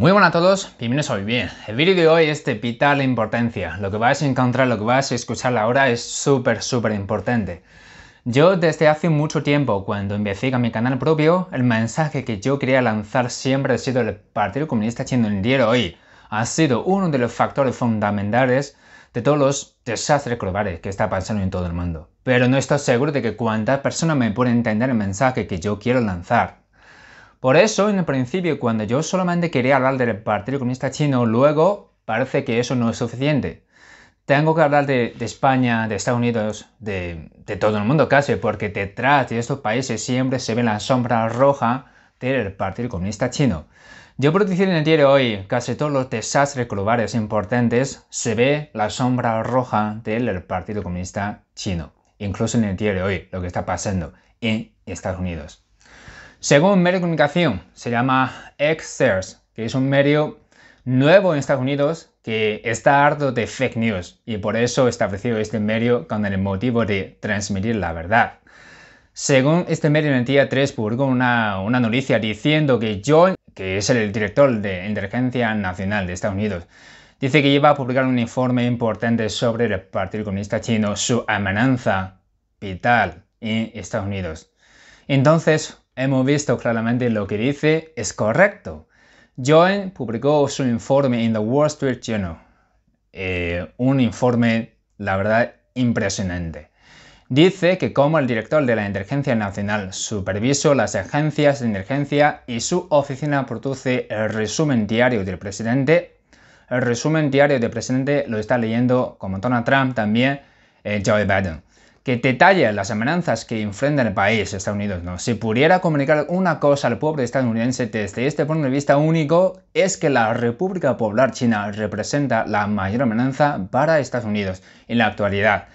Muy buenas a todos, bienvenidos a Hoy Bien. El vídeo de hoy es de vital importancia. Lo que vas a encontrar, lo que vas a escuchar ahora es súper, súper importante. Yo desde hace mucho tiempo, cuando empecé con mi canal propio, el mensaje que yo quería lanzar siempre ha sido el Partido Comunista Chino el hoy. Ha sido uno de los factores fundamentales de todos los desastres globales que está pasando en todo el mundo. Pero no estoy seguro de que cuántas personas me pueden entender el mensaje que yo quiero lanzar. Por eso, en el principio, cuando yo solamente quería hablar del Partido Comunista Chino, luego parece que eso no es suficiente. Tengo que hablar de, España, de Estados Unidos, de, de, todo el mundo casi, porque detrás de estos países siempre se ve la sombra roja del Partido Comunista Chino. Yo puedo decir en el día de hoy, casi todos los desastres globales importantes se ve la sombra roja del Partido Comunista Chino, incluso en el día de hoy, lo que está pasando en Estados Unidos. Según un medio de comunicación, se llama Xers, que es un medio nuevo en Estados Unidos que está harto de fake news y por eso estableció este medio con el motivo de transmitir la verdad. Según este medio, en el día 3 publicó una, una noticia diciendo que John, que es el director de Inteligencia Nacional de Estados Unidos, dice que iba a publicar un informe importante sobre el Partido Comunista Chino, su amenaza vital en Estados Unidos. Entonces, Hemos visto claramente lo que dice es correcto. Joan publicó su informe en The Wall Street Journal. Eh, un informe, la verdad, impresionante. Dice que como el director de la Inteligencia Nacional supervisó las agencias de inteligencia y su oficina produce el resumen diario del presidente, el resumen diario del presidente lo está leyendo como Donald Trump también eh, Joe Biden que detalla las amenazas que enfrenta el país Estados Unidos. Si pudiera comunicar una cosa al pueblo estadounidense desde este punto de vista único, es que la República Popular China representa la mayor amenaza para Estados Unidos en la actualidad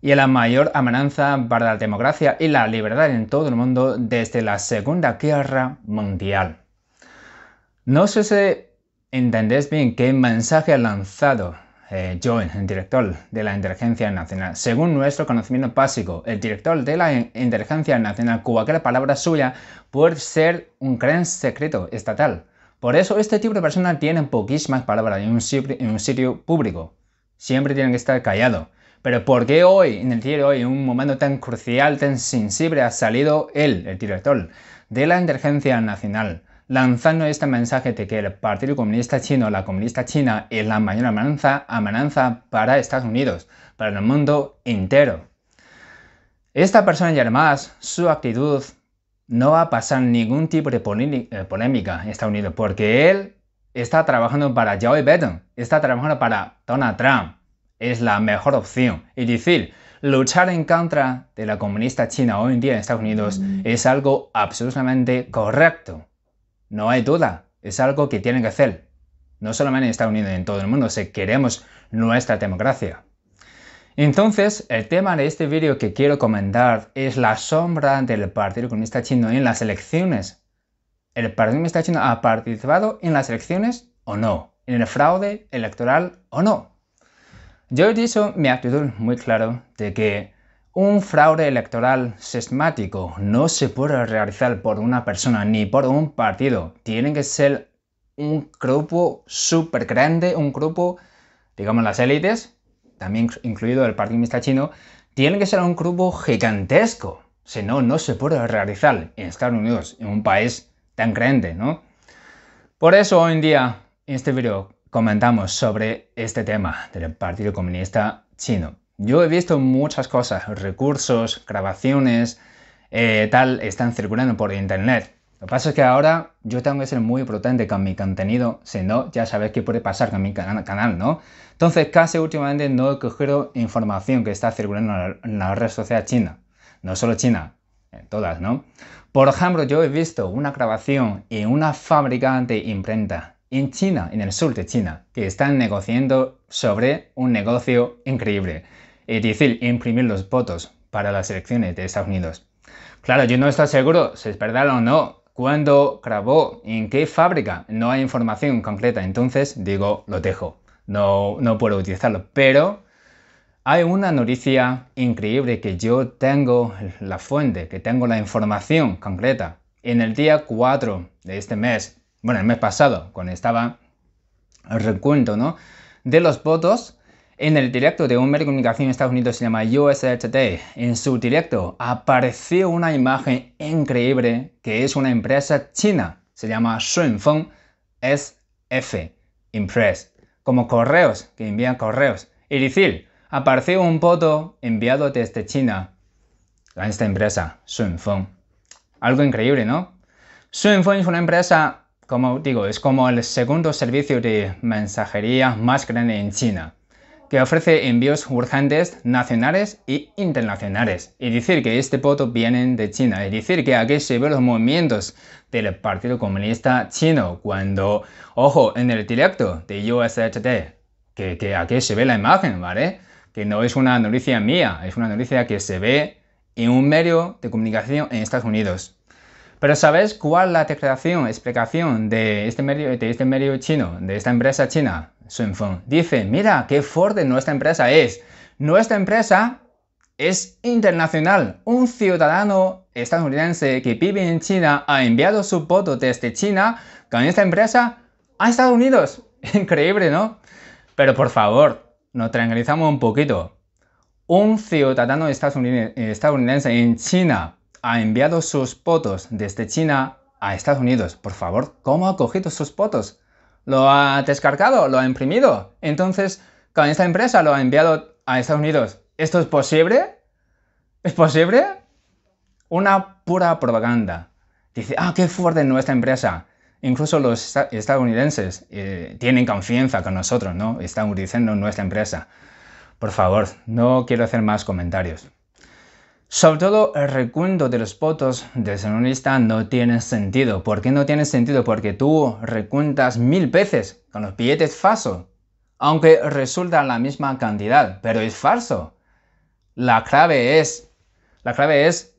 y la mayor amenaza para la democracia y la libertad en todo el mundo desde la Segunda Guerra Mundial. No sé si entendés bien qué mensaje ha lanzado eh, el director de la Inteligencia Nacional. Según nuestro conocimiento básico, el director de la Inteligencia Nacional, cualquier palabra suya puede ser un gran secreto estatal. Por eso este tipo de persona tienen poquísimas palabras en un, sitio, público. Siempre tienen que estar callado. Pero ¿por qué hoy, en el día de hoy, en un momento tan crucial, tan sensible, ha salido él, el director de la Inteligencia Nacional? lanzando este mensaje de que el Partido Comunista Chino, la Comunista China, es la mayor amenaza, amenaza para Estados Unidos, para el mundo entero. Esta persona y además su actitud no va a pasar ningún tipo de eh, polémica en Estados Unidos, porque él está trabajando para Joe Biden, está trabajando para Donald Trump. Es la mejor opción. Y decir, luchar en contra de la comunista China hoy en día en Estados Unidos mm. es algo absolutamente correcto. No hay duda, es algo que tienen que hacer. No solamente en Estados Unidos, en todo el mundo, si queremos nuestra democracia. Entonces, el tema de este vídeo que quiero comentar es la sombra del Partido Comunista Chino en las elecciones. ¿El Partido Comunista Chino ha participado en las elecciones o no? ¿En el fraude electoral o no? Yo he dicho mi actitud muy claro de que un fraude electoral sistemático no se puede realizar por una persona ni por un partido. Tiene que ser un grupo súper grande, un grupo, digamos las élites, también incluido el Partido Comunista Chino, tiene que ser un grupo gigantesco. Si no, no se puede realizar en Estados Unidos, en un país tan grande, ¿no? Por eso hoy en día, en este video, comentamos sobre este tema del Partido Comunista Chino. Yo he visto muchas cosas, recursos, grabaciones, eh, tal, están circulando por internet. Lo que pasa es que ahora yo tengo que ser muy prudente con mi contenido, si no, ya sabéis qué puede pasar con mi canal, ¿no? Entonces, casi últimamente no he cogido información que está circulando en las redes sociales china. No solo China, en todas, ¿no? Por ejemplo, yo he visto una grabación en una fábrica de imprenta en China, en el sur de China, que están negociando sobre un negocio increíble es difícil imprimir los votos para las elecciones de Estados Unidos. Claro, yo no estoy seguro si es verdad o no, cuándo grabó, en qué fábrica, no hay información concreta, entonces digo, lo dejo, no, no puedo utilizarlo, pero hay una noticia increíble que yo tengo la fuente, que tengo la información concreta. En el día 4 de este mes, bueno, el mes pasado, cuando estaba el recuento, ¿no? De los votos en el directo de un medio de comunicación en Estados Unidos se llama USHT, en su directo apareció una imagen increíble que es una empresa china, se llama Shunfeng SF Impress, como correos, que envían correos. Y decir, apareció un foto enviado desde China a esta empresa, Shunfeng. Algo increíble, ¿no? Shunfeng es una empresa, como digo, es como el segundo servicio de mensajería más grande en China que ofrece envíos urgentes nacionales e internacionales. Y decir que este voto viene de China, y decir que aquí se ven los movimientos del Partido Comunista Chino cuando, ojo, en el directo de USHT, que, aquí se ve la imagen, ¿vale? Que no es una noticia mía, es una noticia que se ve en un medio de comunicación en Estados Unidos. Pero ¿sabes cuál es la declaración, explicación de este medio, de este medio chino, de esta empresa china? Dice, mira, qué fuerte nuestra empresa es. Nuestra empresa es internacional. Un ciudadano estadounidense que vive en China ha enviado su voto desde China con esta empresa a Estados Unidos. Increíble, ¿no? Pero por favor, nos tranquilizamos un poquito. Un ciudadano estadounidense en China ha enviado sus votos desde China a Estados Unidos. Por favor, ¿cómo ha cogido sus votos? lo ha descargado, lo ha imprimido. Entonces, con esta empresa lo ha enviado a Estados Unidos. ¿Esto es posible? ¿Es posible? Una pura propaganda. Dice, ah, qué fuerte nuestra empresa. Incluso los estadounidenses eh, tienen confianza con nosotros, ¿no? Están diciendo nuestra empresa. Por favor, no quiero hacer más comentarios. Sobre todo el recuento de los votos de un no tiene sentido. ¿Por qué no tiene sentido? Porque tú recuentas mil veces con los billetes falsos, aunque resulta la misma cantidad, pero es falso. La clave es, la clave es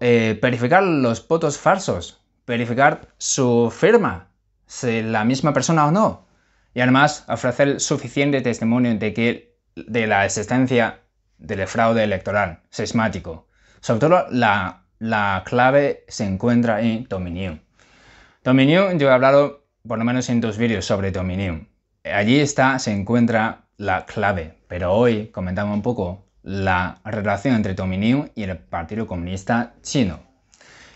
eh, verificar los votos falsos, verificar su firma, si la misma persona o no, y además ofrecer suficiente testimonio de que de la existencia del fraude electoral sesmático. Sobre todo la, la clave se encuentra en Dominion. Dominion, yo he hablado por lo menos en dos vídeos sobre Dominion. Allí está, se encuentra la clave, pero hoy comentamos un poco la relación entre Dominion y el Partido Comunista Chino.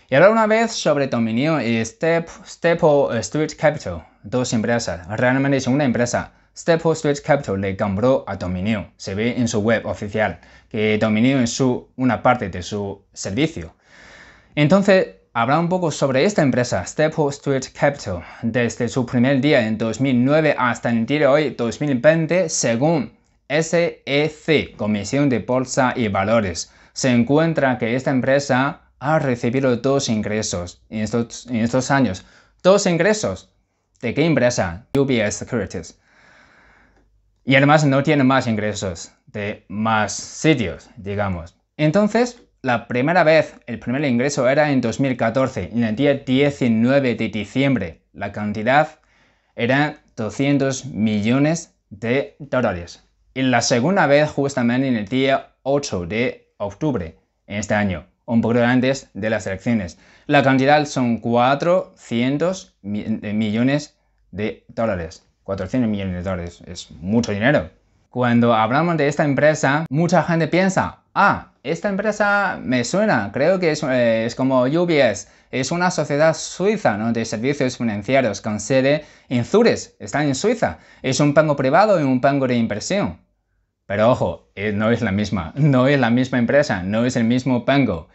Y ahora una vez sobre Dominion y Step, Step Street Capital, dos empresas. Realmente es una empresa Step Street Capital le compró a Dominio, Se ve en su web oficial que Dominion es una parte de su servicio. Entonces, habla un poco sobre esta empresa, Step Street Capital, desde su primer día en 2009 hasta el día de hoy, 2020, según SEC, Comisión de Bolsa y Valores. Se encuentra que esta empresa ha recibido dos ingresos en estos años. Dos ingresos. ¿De qué empresa? UBS Securities y además no tiene más ingresos de más sitios, digamos. Entonces, la primera vez, el primer ingreso era en 2014, en el día 19 de diciembre. La cantidad era 200 millones de dólares. Y la segunda vez justamente en el día 8 de octubre, en este año, un poco antes de las elecciones. La cantidad son 400 eh, millones de dólares. 400 millones de dólares es mucho dinero. Cuando hablamos de esta empresa, mucha gente piensa, ah, esta empresa me suena, creo que es, eh, es como UBS, es una sociedad suiza de servicios financieros con sede en Zúrich está en Suiza, es un banco privado y un banco de inversión. Pero ojo, eh, no es la misma, no es la misma empresa, no es el mismo banco.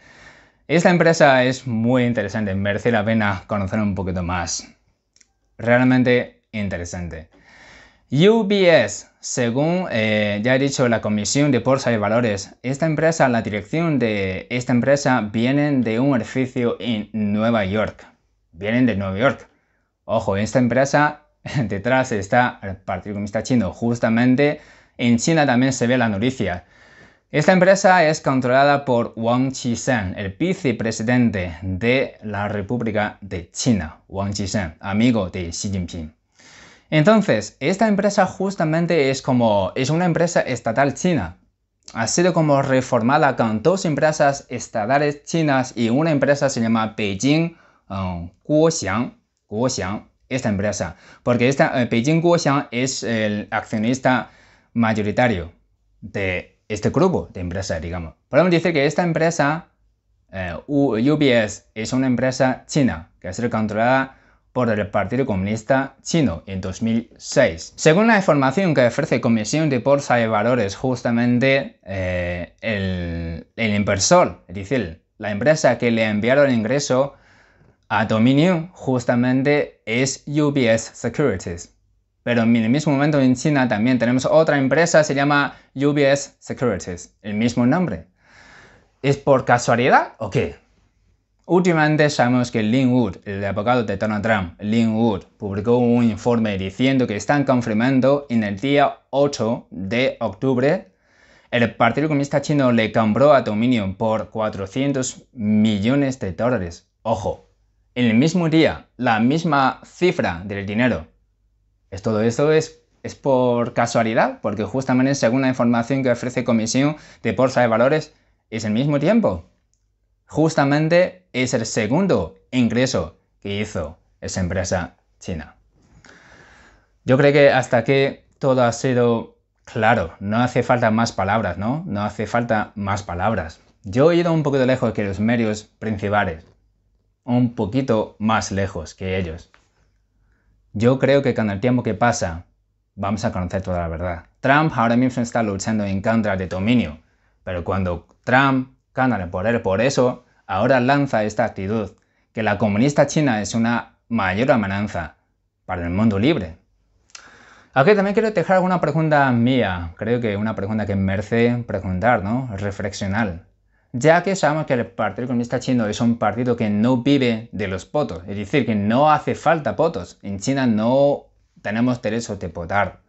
Esta empresa es muy interesante, merece la pena conocer un poquito más. Realmente interesante. UBS, según eh, ya he dicho la Comisión de Bolsa y Valores, esta empresa, la dirección de esta empresa vienen de un edificio en Nueva York. Vienen de Nueva York. Ojo, esta empresa detrás está el Partido Comunista Chino. Justamente en China también se ve la noticia. Esta empresa es controlada por Wang Qishan, el vicepresidente de la República de China. Wang Qishan, amigo de Xi Jinping. Entonces, esta empresa justamente es como, es una empresa estatal china. Ha sido como reformada con dos empresas estatales chinas y una empresa se llama Beijing um, Guoxiang, esta empresa, porque esta, eh, Beijing Guoxiang es el accionista mayoritario de este grupo de empresas, digamos. Podemos decir que esta empresa, eh, UBS, es una empresa china que ha sido controlada por el Partido Comunista Chino en 2006. Según la información que ofrece Comisión de Bolsa de Valores, justamente eh, el, el inversor, es decir, la empresa que le enviaron el ingreso a Dominion justamente es UBS Securities. Pero en el mismo momento en China también tenemos otra empresa, se llama UBS Securities, el mismo nombre. ¿Es por casualidad o qué? Últimamente sabemos que Lin el abogado de Donald Trump, Lin publicó un informe diciendo que están confirmando en el día 8 de octubre el Partido Comunista Chino le compró a Dominion por 400 millones de dólares. Ojo, en el mismo día, la misma cifra del dinero. ¿Es todo esto es por casualidad? Porque justamente según la información que ofrece Comisión de Bolsa de Valores, es el mismo tiempo justamente es el segundo ingreso que hizo esa empresa china. Yo creo que hasta aquí todo ha sido claro, no hace falta más palabras, ¿no? No hace falta más palabras. Yo he ido un poquito lejos que los medios principales, un poquito más lejos que ellos. Yo creo que con el tiempo que pasa, vamos a conocer toda la verdad. Trump ahora mismo está luchando en contra de dominio, pero cuando Trump por él. Por eso, ahora lanza esta actitud, que la comunista china es una mayor amenaza para el mundo libre. Aquí también quiero dejar alguna pregunta mía, creo que una pregunta que merece preguntar, ¿no? Reflexional. Ya que sabemos que el Partido Comunista Chino es un partido que no vive de los potos, es decir, que no hace falta potos, En China no tenemos derecho de votar.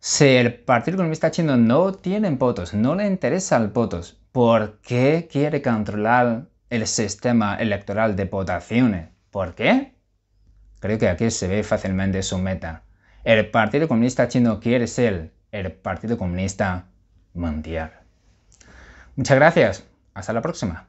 Si el Partido Comunista Chino no tiene potos, no le interesa el potos, ¿Por qué quiere controlar el sistema electoral de votaciones? ¿Por qué? Creo que aquí se ve fácilmente su meta. El Partido Comunista Chino quiere ser el Partido Comunista Mundial. Muchas gracias. Hasta la próxima.